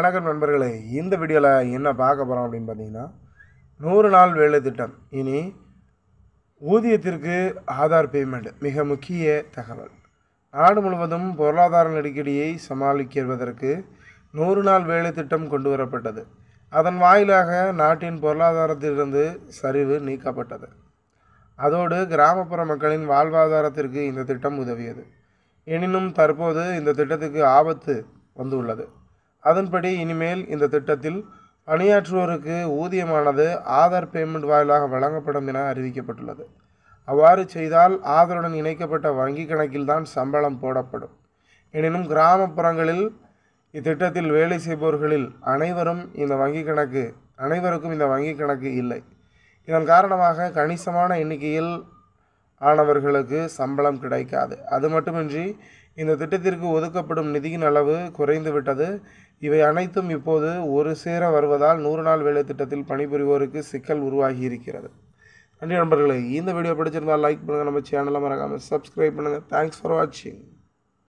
வணக்கம் நண்பர்களே இந்த வீடியோவில் என்ன பார்க்க போகிறோம் அப்படின்னு பார்த்தீங்கன்னா நூறு நாள் வேலை திட்டம் இனி ஊதியத்திற்கு ஆதார் பேமெண்ட் மிக முக்கிய தகவல் நாடு முழுவதும் பொருளாதார நெருக்கடியை சமாளிக்கிறதற்கு நூறு நாள் வேலை திட்டம் கொண்டு வரப்பட்டது அதன் வாயிலாக நாட்டின் பொருளாதாரத்திலிருந்து சரிவு நீக்கப்பட்டது அதோடு கிராமப்புற மக்களின் வாழ்வாதாரத்திற்கு இந்த திட்டம் உதவியது எனினும் தற்போது இந்த திட்டத்துக்கு ஆபத்து வந்துள்ளது அதன்படி இனிமேல் இந்த திட்டத்தில் பணியாற்றுவோருக்கு ஊதியமானது ஆதார் பேமெண்ட் வாயிலாக வழங்கப்படும் என அறிவிக்கப்பட்டுள்ளது அவ்வாறு செய்தால் ஆதருடன் இணைக்கப்பட்ட வங்கிக் கணக்கில்தான் சம்பளம் போடப்படும் எனினும் கிராமப்புறங்களில் இத்திட்டத்தில் வேலை செய்பவர்களில் அனைவரும் இந்த வங்கிக் கணக்கு அனைவருக்கும் இந்த வங்கிக் கணக்கு இல்லை இதன் காரணமாக கணிசமான எண்ணிக்கையில் ஆனவர்களுக்கு சம்பளம் கிடைக்காது அது மட்டுமின்றி இந்த திட்டத்திற்கு ஒதுக்கப்படும் நிதியின் அளவு குறைந்துவிட்டது இவை அனைத்தும் இப்போது ஒரு சேர வருவதால் நூறு நாள் வேலை திட்டத்தில் பணிபுரிவோருக்கு சிக்கல் உருவாகி இருக்கிறது நன்றி நண்பர்களே இந்த வீடியோ பிடிச்சிருந்தால் லைக் பண்ணுங்கள் நம்ம சேனலை மறக்காமல் சப்ஸ்கிரைப் பண்ணுங்கள் தேங்க்ஸ் ஃபார் வாட்சிங்